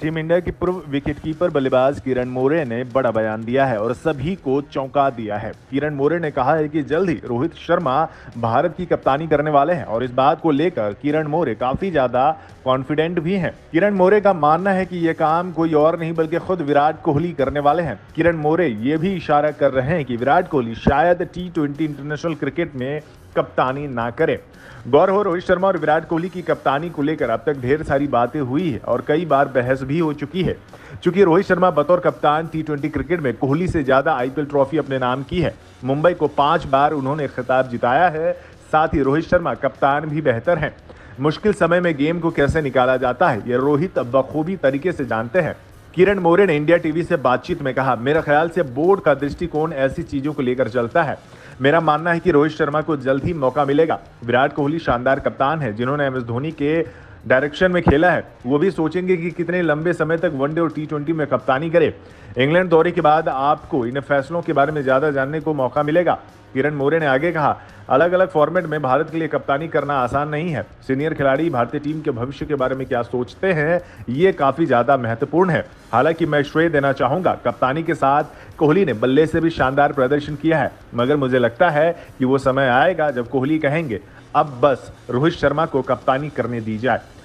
team India के पूर्व wicketkeeper बल्लेबाज किरण मोरे ने बड़ा बयान दिया है और सभी को चौंका दिया है किरण मोरे ने कहा है कि जल्द ही रोहित शर्मा भारत की कप्तानी करने वाले हैं और इस बात को लेकर किरण मोरे काफी ज्यादा कॉन्फिडेंट भी हैं किरण मोरे का मानना है कि ये काम कोई और नहीं बल्कि खुद विराट कोहली करने वाले हैं किरण मोरे ये भी इशारा कर रहे हैं कि विराट कोहली शायद टी इंटरनेशनल क्रिकेट में कप्तानी ना करें गौर हो रोहित शर्मा और विराट कोहली की कप्तानी को लेकर अब तक ढेर सारी बातें हुई है और कई बार बहस भी हो चुकी है चूंकि रोहित शर्मा बतौर कप्तान टी क्रिकेट में कोहली से ज़्यादा आईपीएल ट्रॉफी अपने नाम की है मुंबई को पांच बार उन्होंने खिताब जिताया है साथ ही रोहित शर्मा कप्तान भी बेहतर हैं मुश्किल समय में गेम को कैसे निकाला जाता है यह रोहित बखूबी तरीके से जानते हैं किरण मोरे ने इंडिया टीवी से बातचीत में कहा मेरा ख्याल से बोर्ड का दृष्टिकोण ऐसी चीजों को लेकर चलता है मेरा मानना है कि रोहित शर्मा को जल्द ही मौका मिलेगा विराट कोहली शानदार कप्तान है जिन्होंने एम एस धोनी के डायरेक्शन में खेला है वो भी सोचेंगे कि कितने लंबे समय तक वनडे और टी ट्वेंटी में कप्तानी करे इंग्लैंड दौरे के बाद आपको इन फैसलों के बारे में ज़्यादा जानने को मौका मिलेगा किरण मोरे ने आगे कहा अलग अलग फॉर्मेट में भारत के लिए कप्तानी करना आसान नहीं है सीनियर खिलाड़ी भारतीय टीम के भविष्य के बारे में क्या सोचते हैं ये काफ़ी ज़्यादा महत्वपूर्ण है हालांकि मैं श्रेय देना चाहूंगा कप्तानी के साथ कोहली ने बल्ले से भी शानदार प्रदर्शन किया है मगर मुझे लगता है कि वो समय आएगा जब कोहली कहेंगे अब बस रोहित शर्मा को कप्तानी करने दी जाए